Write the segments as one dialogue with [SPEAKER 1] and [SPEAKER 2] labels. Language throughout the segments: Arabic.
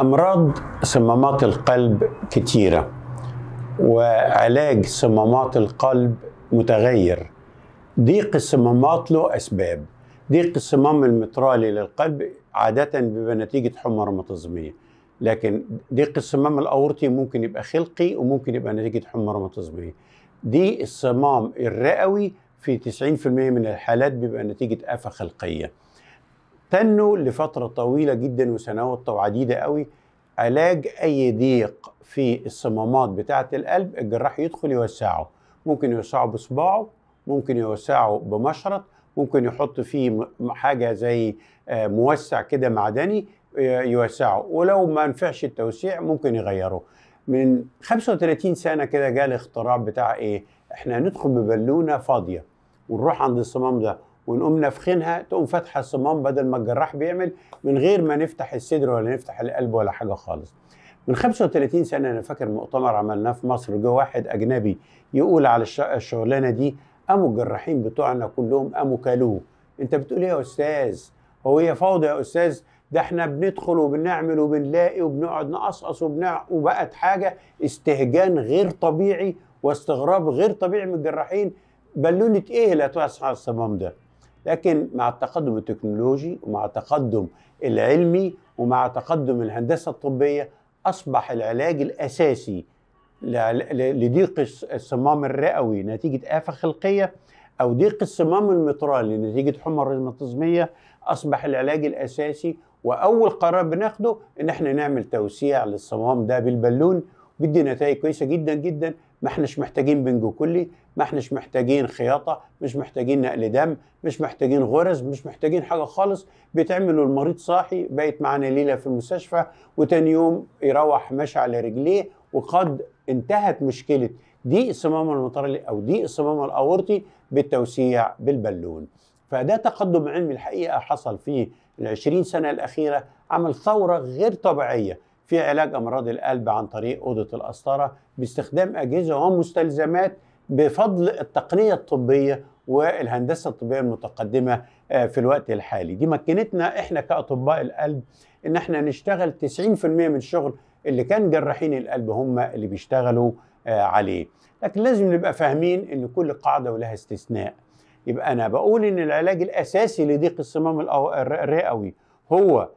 [SPEAKER 1] أمراض صمامات القلب كتيرة وعلاج صمامات القلب متغير ضيق الصمامات له أسباب ضيق الصمام المترالي للقلب عادة بيبقى نتيجة حمى روماتيزمية لكن ضيق الصمام الأورطي ممكن يبقى خلقي وممكن يبقى نتيجة حمى روماتيزمية دي الصمام الرئوي في 90% من الحالات بيبقى نتيجة آفة خلقية تنوا لفترة طويلة جدا وسنوات عديدة قوي علاج أي ضيق في الصمامات بتاعة القلب الجراح يدخل يوسعه ممكن يوسعه بصباعه ممكن يوسعه بمشرط ممكن يحط فيه حاجة زي آه، موسع كده معدني آه، يوسعه ولو ما نفعش التوسيع ممكن يغيره من 35 سنة كده جاء الاختراع بتاع ايه احنا ندخل ببالونة فاضية ونروح عند الصمام ده ونقوم نافخينها تقوم فاتحه الصمام بدل ما الجراح بيعمل من غير ما نفتح الصدر ولا نفتح القلب ولا حاجه خالص. من 35 سنه انا فاكر مؤتمر عملناه في مصر جه واحد اجنبي يقول على الشغلانه دي قاموا الجراحين بتوعنا كلهم قاموا كلوه. انت بتقول ايه يا استاذ؟ هو هي إيه فوضى يا استاذ؟ ده احنا بندخل وبنعمل وبنلاقي وبنقعد نقصقص وبنع وبقت حاجه استهجان غير طبيعي واستغراب غير طبيعي من الجراحين بالونه ايه اللي هتوسع الصمام ده؟ لكن مع التقدم التكنولوجي ومع التقدم العلمي ومع تقدم الهندسه الطبيه اصبح العلاج الاساسي لضيق الصمام الرئوي نتيجه افه خلقيه او ضيق الصمام الميترالي نتيجه حمى الروماتيزميه اصبح العلاج الاساسي واول قرار بناخده ان احنا نعمل توسيع للصمام ده بالبالون بيدي نتائج كويسه جدا جدا ما احناش محتاجين بنج كلي ما احناش محتاجين خياطه مش محتاجين نقل دم مش محتاجين غرز مش محتاجين حاجه خالص بتعملوا المريض صاحي بقيت معانا ليله في المستشفى وتاني يوم يروح ماشي على رجليه وقد انتهت مشكله ضيق الصمام المطرلي او ضيق الصمام الاورطي بالتوسيع بالبالون فده تقدم علمي الحقيقه حصل في ال 20 سنه الاخيره عمل ثوره غير طبيعيه في علاج امراض القلب عن طريق اوضه القسطره باستخدام اجهزه ومستلزمات بفضل التقنيه الطبيه والهندسه الطبيه المتقدمه آه، في الوقت الحالي دي مكنتنا احنا كاطباء القلب ان احنا نشتغل 90% من الشغل اللي كان جراحين القلب هم اللي بيشتغلوا آه، عليه لكن لازم نبقى فاهمين ان كل قاعده ولها استثناء يبقى انا بقول ان العلاج الاساسي لضيق الصمام الرئوي هو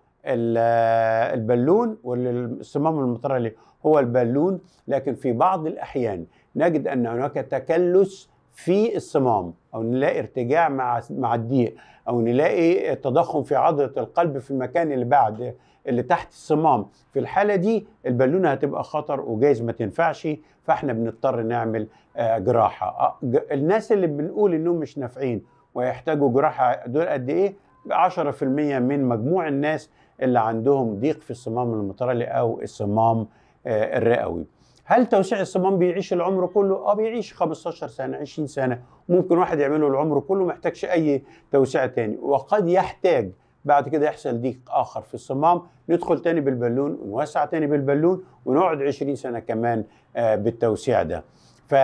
[SPEAKER 1] البالون والصمام المطرلي هو البالون لكن في بعض الأحيان نجد أن هناك تكلس في الصمام أو نلاقي ارتجاع مع مع الضيق أو نلاقي تضخم في عضلة القلب في المكان اللي بعد اللي تحت الصمام في الحالة دي البالونة هتبقى خطر وجايز ما تنفعش فاحنا بنضطر نعمل آه، جراحة آه، الناس اللي بنقول إنهم مش نافعين ويحتاجوا جراحة دول قد إيه 10% من مجموع الناس اللي عندهم ضيق في الصمام المترالي او الصمام آه، الرئوي هل توسيع الصمام بيعيش العمر كله؟ اه بيعيش 15 سنه 20 سنه ممكن واحد يعمله العمر كله ما يحتاجش اي توسيع تاني وقد يحتاج بعد كده يحصل ضيق اخر في الصمام ندخل تاني بالبالون ونوسع تاني بالبالون ونقعد 20 سنه كمان آه، بالتوسيع ده ف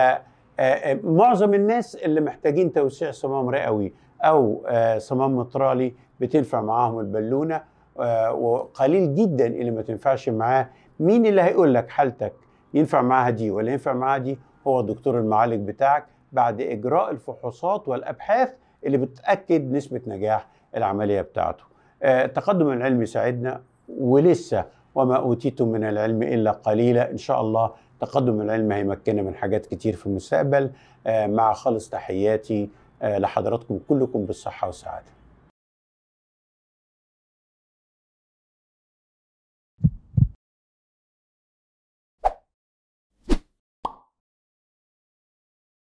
[SPEAKER 1] آه، معظم الناس اللي محتاجين توسيع صمام رئوي او صمام مترالي بتنفع معاهم البالونه آه، وقليل جدا اللي ما تنفعش معاه مين اللي هيقول لك حالتك ينفع معاها دي ولا ينفع معاها دي هو الدكتور المعالج بتاعك بعد اجراء الفحوصات والابحاث اللي بتاكد نسبه نجاح العمليه بتاعته آه، التقدم العلمي ساعدنا ولسه وما اوتيتم من العلم الا قليلا ان شاء الله تقدم العلم هيمكننا من حاجات كتير في المستقبل آه، مع خالص تحياتي لحضراتكم كلكم بالصحه والسعاده